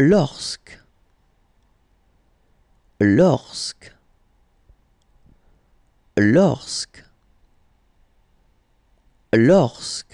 lorsque, lorsque, lorsque, lorsque.